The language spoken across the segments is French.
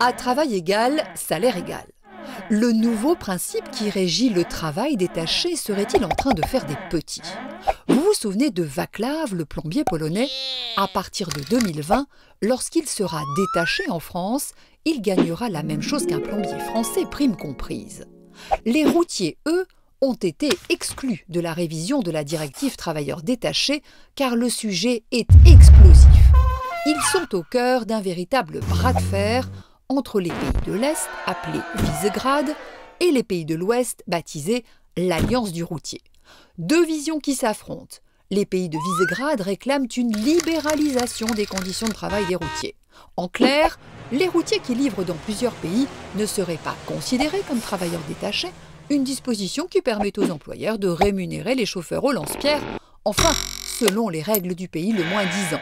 À travail égal, salaire égal. Le nouveau principe qui régit le travail détaché serait-il en train de faire des petits Vous vous souvenez de Vaclav, le plombier polonais À partir de 2020, lorsqu'il sera détaché en France, il gagnera la même chose qu'un plombier français, prime comprise. Les routiers, eux, ont été exclus de la révision de la directive travailleurs détachés car le sujet est explosif. Ils sont au cœur d'un véritable bras de fer entre les pays de l'Est, appelés Visegrad, et les pays de l'Ouest, baptisés l'Alliance du routier. Deux visions qui s'affrontent. Les pays de Visegrad réclament une libéralisation des conditions de travail des routiers. En clair, les routiers qui livrent dans plusieurs pays ne seraient pas considérés comme travailleurs détachés, une disposition qui permet aux employeurs de rémunérer les chauffeurs au lance-pierre, enfin, selon les règles du pays le moins ans.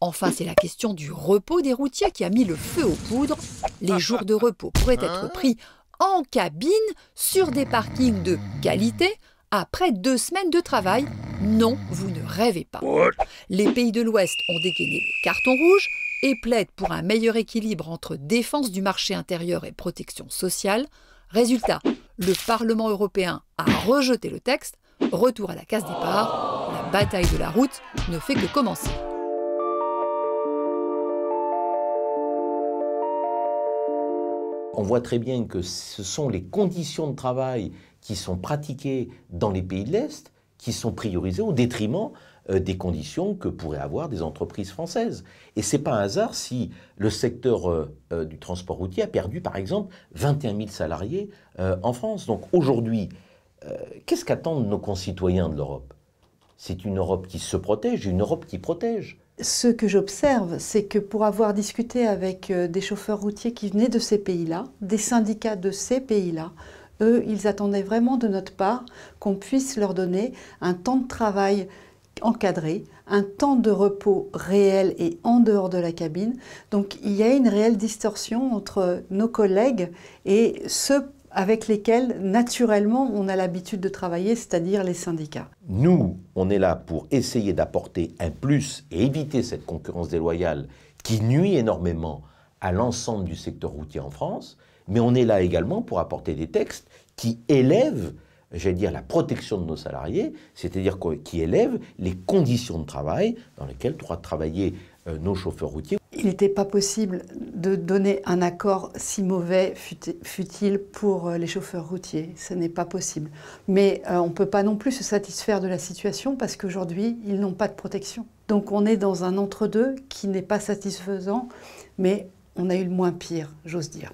Enfin, c'est la question du repos des routiers qui a mis le feu aux poudres. Les jours de repos pourraient être hein pris en cabine sur des parkings de qualité après deux semaines de travail. Non, vous ne rêvez pas. Les pays de l'Ouest ont dégainé le carton rouge et plaident pour un meilleur équilibre entre défense du marché intérieur et protection sociale. Résultat, le Parlement européen a rejeté le texte. Retour à la case départ, la bataille de la route ne fait que commencer. on voit très bien que ce sont les conditions de travail qui sont pratiquées dans les pays de l'Est qui sont priorisées au détriment euh, des conditions que pourraient avoir des entreprises françaises. Et ce n'est pas un hasard si le secteur euh, euh, du transport routier a perdu, par exemple, 21 000 salariés en France. Donc aujourd'hui, qu'est-ce qu'attendent nos concitoyens de l'Europe C'est une Europe qui se protège, une Europe qui protège ce que j'observe, c'est que pour avoir discuté avec euh, des chauffeurs routiers qui venaient de ces pays-là, des syndicats de ces pays-là, eux, ils attendaient vraiment de notre part qu'on puisse leur donner un temps de travail encadré, un temps de repos réel et en dehors de la cabine. Donc il y a une réelle distorsion entre nos collègues et ceux avec lesquels, naturellement, on a l'habitude de travailler, c'est-à-dire les syndicats. Nous, on est là pour essayer d'apporter un plus et éviter cette concurrence déloyale qui nuit énormément à l'ensemble du secteur routier en France, mais on est là également pour apporter des textes qui élèvent, j'allais dire, la protection de nos salariés, c'est-à-dire qui élèvent les conditions de travail dans lesquelles doivent travailler euh, nos chauffeurs routiers il n'était pas possible de donner un accord si mauvais fut-il pour euh, les chauffeurs routiers. Ce n'est pas possible. Mais euh, on ne peut pas non plus se satisfaire de la situation parce qu'aujourd'hui, ils n'ont pas de protection. Donc on est dans un entre-deux qui n'est pas satisfaisant, mais on a eu le moins pire, j'ose dire.